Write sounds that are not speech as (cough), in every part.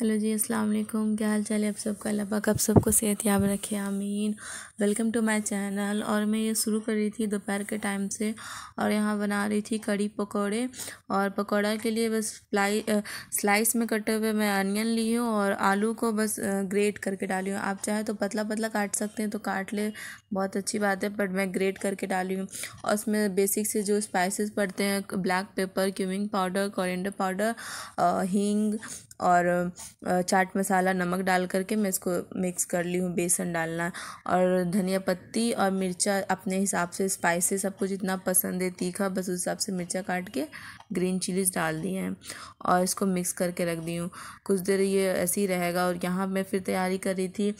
hello जी अस्सलाम वालेकुम क्या हाल चाल है आप सबका अल्लाह पाक आप सबको सेहत याब रखे आमीन वेलकम टू माय चैनल और मैं ये शुरू कर रही थी दोपहर के टाइम से और यहाँ बना रही थी कड़ी पकोड़े और पकोड़ा के लिए बस फ्लाई स्लाइस में कटे हुए मैं अनियन ली हूँ और आलू को बस ग्रेट करके डाली हूँ आप चाहे तो पतला पतला काट सकते हैं तो काट ले बहुत अच्छी बात है बट मैं ग्रेट करके डाली हूँ और उसमें बेसिक से जो स्पाइसेस पड़ते हैं black pepper cumin powder coriander powder हींग और चाट मसाला नमक डाल करके मैं इसको मिक्स कर ली हूँ बेसन डालना और धनिया पत्ती और मिर्चा अपने हिसाब से स्पाइसेस सब कुछ इतना पसंद है तीखा बस उस हिसाब से मिर्चा काट के ग्रीन चिलीज डाल दिए हैं और इसको मिक्स करके रख दी हूँ कुछ देर ये ऐसे ही रहेगा और यहाँ मैं फिर तैयारी कर रही थी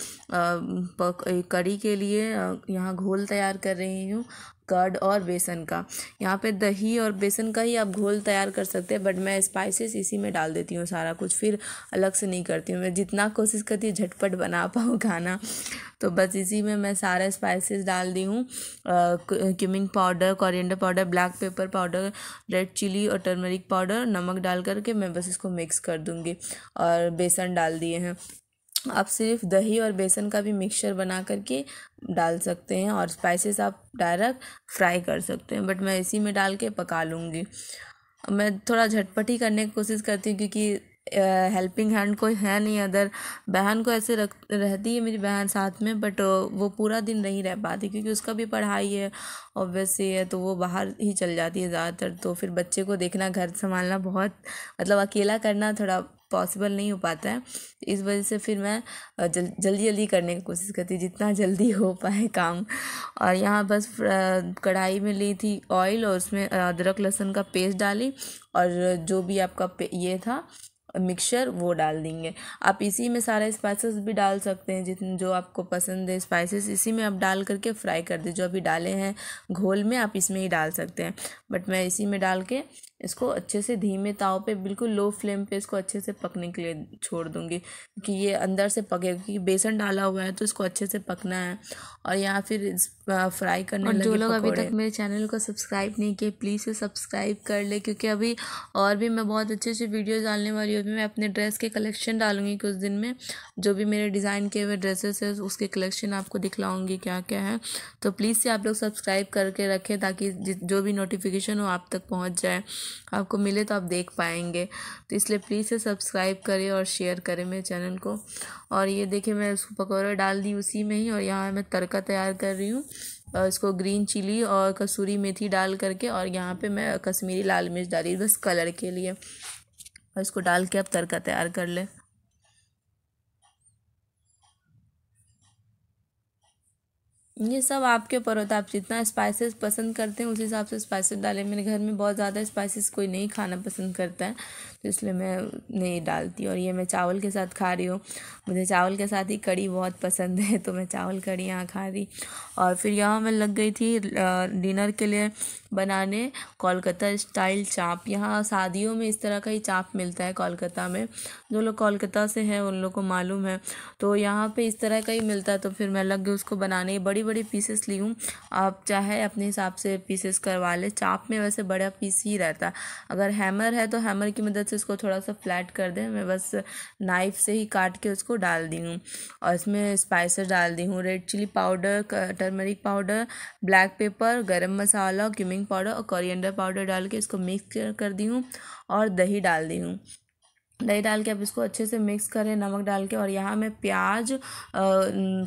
कड़ी के लिए यहाँ घोल तैयार कर रही हूँ कर्ड और बेसन का यहाँ पे दही और बेसन का ही आप घोल तैयार कर सकते हैं बट मैं स्पाइसेस इसी में डाल देती हूँ सारा कुछ फिर अलग से नहीं करती हूँ मैं जितना कोशिश करती हूँ झटपट बना पाऊँ (laughs) खाना तो बस इसी में मैं सारा स्पाइसेस डाल दी हूँ cumin powder coriander powder black pepper powder red chili और टर्मरिक पाउडर नमक डाल करके मैं बस इसको मिक्स कर दूँगी और बेसन डाल दिए हैं आप सिर्फ दही और बेसन का भी मिक्सचर बना करके डाल सकते हैं और स्पाइसेस आप डायरेक्ट फ्राई कर सकते हैं बट मैं इसी में डाल के पका लूँगी मैं थोड़ा झटपट ही करने की कोशिश करती हूँ क्योंकि हेल्पिंग हैंड कोई है नहीं अदर बहन को ऐसे रख रहती है मेरी बहन साथ में बट वो पूरा दिन नहीं रह पाती क्योंकि उसका भी पढ़ाई है ऑब्वियसली है तो वो बाहर ही चल जाती है ज़्यादातर तो फिर बच्चे को देखना घर संभालना बहुत मतलब अकेला करना थोड़ा पॉसिबल नहीं हो पाता है इस वजह से फिर मैं जल जल्दी जल्दी करने की कोशिश करती हूँ जितना जल्दी हो पाए काम और यहाँ बस कढ़ाई में ली थी ऑयल और उसमें अदरक लहसुन का पेस्ट डाली और जो भी आपका ये था मिक्सचर वो डाल देंगे आप इसी में सारे स्पाइसेस भी डाल सकते हैं जितने जो आपको पसंद है स्पाइसेस इसी में आप डाल करके फ्राई कर दे जो अभी डाले हैं घोल में आप इसमें ही डाल सकते हैं बट मैं इसी में डाल के इसको अच्छे से धीमे ताव पे बिल्कुल लो फ्लेम पे इसको अच्छे से पकने के लिए छोड़ दूँगी कि ये अंदर से पके क्योंकि बेसन डाला हुआ है तो इसको अच्छे से पकना है और या फिर फ्राई करने और लगे जो लोग अभी तक मेरे चैनल को सब्सक्राइब नहीं किए प्लीज़ सब्सक्राइब कर ले क्योंकि अभी और भी मैं बहुत अच्छे अच्छे वीडियो डालने वाली हूँ अभी मैं अपने ड्रेस के कलेक्शन डालूंगी कुछ दिन में जो भी मेरे डिज़ाइन किए हुए ड्रेसेस है उसके कलेक्शन आपको दिखलाऊँगी क्या क्या है तो प्लीज़ से आप लोग सब्सक्राइब करके रखें ताकि जो भी नोटिफिकेशन हो आप तक पहुँच जाए आपको मिले तो आप देख पाएंगे तो इसलिए प्लीज़ से सब्सक्राइब करें और शेयर करें मेरे चैनल को और ये देखिए मैं उसको पकौड़ा डाल दी उसी में ही और यहाँ मैं तड़का तैयार कर रही हूँ इसको ग्रीन चिली और कसूरी मेथी डाल करके और यहाँ पे मैं कश्मीरी लाल मिर्च डाली बस कलर के लिए और इसको डाल के आप तड़का तैयार कर लें ये सब आपके ऊपर होता है आप जितना स्पाइसेस पसंद करते हैं उस हिसाब से स्पाइसेस डालें मेरे घर में बहुत ज़्यादा स्पाइसेस कोई नहीं खाना पसंद करता है तो इसलिए मैं नहीं डालती और ये मैं चावल के साथ खा रही हूँ मुझे चावल के साथ ही कड़ी बहुत पसंद है तो मैं चावल कड़ी यहाँ खा रही और फिर यहाँ मैं लग गई थी डिनर के लिए बनाने कोलकाता स्टाइल चाप यहाँ शादियों में इस तरह का ही चाप मिलता है कोलकाता में जो लोग कोलकाता से हैं उन लोग को मालूम है तो यहाँ पर इस तरह का ही मिलता है तो फिर मैं लग गई उसको बनाने बड़ी बड़े पीसेस ली हूँ आप चाहे अपने हिसाब से पीसेस करवा लें चाप में वैसे बड़ा पीस ही रहता अगर हैमर है तो हैमर की मदद से इसको थोड़ा सा फ्लैट कर दें मैं बस नाइफ़ से ही काट के उसको डाल दी हूँ और इसमें स्पाइसेस डाल दी हूँ red chili powder turmeric powder black pepper garam masala cumin powder और कोरिएंडर पाउडर डाल के इसको मिक्स कर दी हूँ और दही डाल दी हूँ दही डाल के अब इसको अच्छे से मिक्स करें नमक डाल के और यहाँ मैं प्याज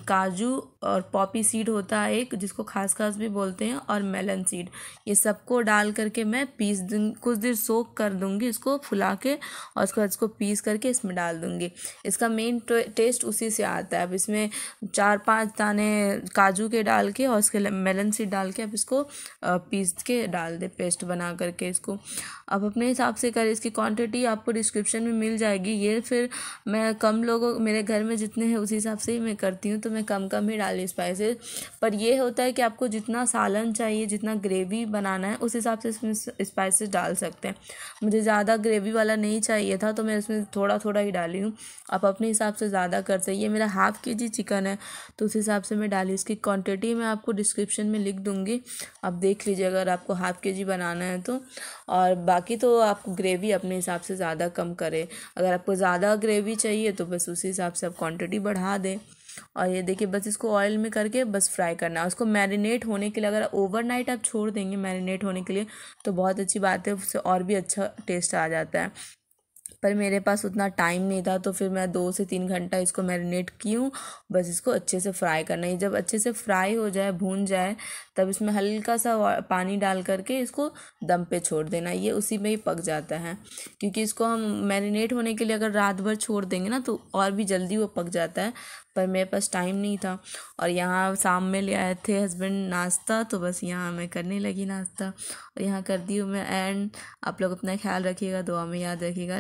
काजू और पॉपी सीड होता है एक जिसको खास खास भी बोलते हैं और मेलन सीड ये सबको डाल करके मैं पीस दूँ कुछ देर सोख कर दूँगी इसको फुला के और उसके बाद इसको पीस करके इसमें डाल दूँगी इसका मेन टेस्ट उसी से आता है अब इसमें चार पाँच दाने काजू के डाल के और उसके मेलन सीड डाल के अब इसको पीस के डाल दे पेस्ट बना करके इसको अब अपने हिसाब से कर इसकी क्वान्टिटी आपको डिस्क्रिप्शन में मिल जाएगी ये फिर मैं कम लोगों मेरे घर में जितने हैं उसी हिसाब से ही मैं करती हूँ तो मैं कम कम ही डाली स्पाइसेस पर यह होता है कि आपको जितना सालन चाहिए जितना ग्रेवी बनाना है उस हिसाब से इसमें स्पाइसेस डाल सकते हैं मुझे ज़्यादा ग्रेवी वाला नहीं चाहिए था तो मैं इसमें थोड़ा थोड़ा ही डाली हूँ आप अपने हिसाब से ज़्यादा कर सकिए मेरा हाफ़ के जी चिकन है तो उस हिसाब से मैं डाली इसकी क्वान्टिटी मैं आपको डिस्क्रिप्शन में लिख दूँगी आप देख लीजिए अगर आपको हाफ़ के जी बनाना है तो और बाकी तो आप ग्रेवी अपने हिसाब से ज़्यादा कम करें अगर आपको ज़्यादा ग्रेवी चाहिए तो बस उसी हिसाब से आप क्वांटिटी बढ़ा दें और ये देखिए बस इसको ऑयल में करके बस फ्राई करना है उसको मैरिनेट होने के लिए अगर ओवरनाइट आप छोड़ देंगे मैरिनेट होने के लिए तो बहुत अच्छी बात है उससे और भी अच्छा टेस्ट आ जाता है पर मेरे पास उतना टाइम नहीं था तो फिर मैं दो से तीन घंटा इसको मैरिनेट की हूँ बस इसको अच्छे से फ्राई करना है जब अच्छे से फ्राई हो जाए भून जाए तब इसमें हल्का सा पानी डाल करके इसको दम पे छोड़ देना ये उसी में ही पक जाता है क्योंकि इसको हम मैरिनेट होने के लिए अगर रात भर छोड़ देंगे ना तो और भी जल्दी वो पक जाता है पर मेरे पास टाइम नहीं था और यहाँ शाम में ले आए थे हस्बैंड नाश्ता तो बस यहाँ मैं करने लगी नाश्ता और यहाँ कर दी हूँ मैं एंड आप लोग अपना ख्याल रखिएगा दुआ में याद रखिएगा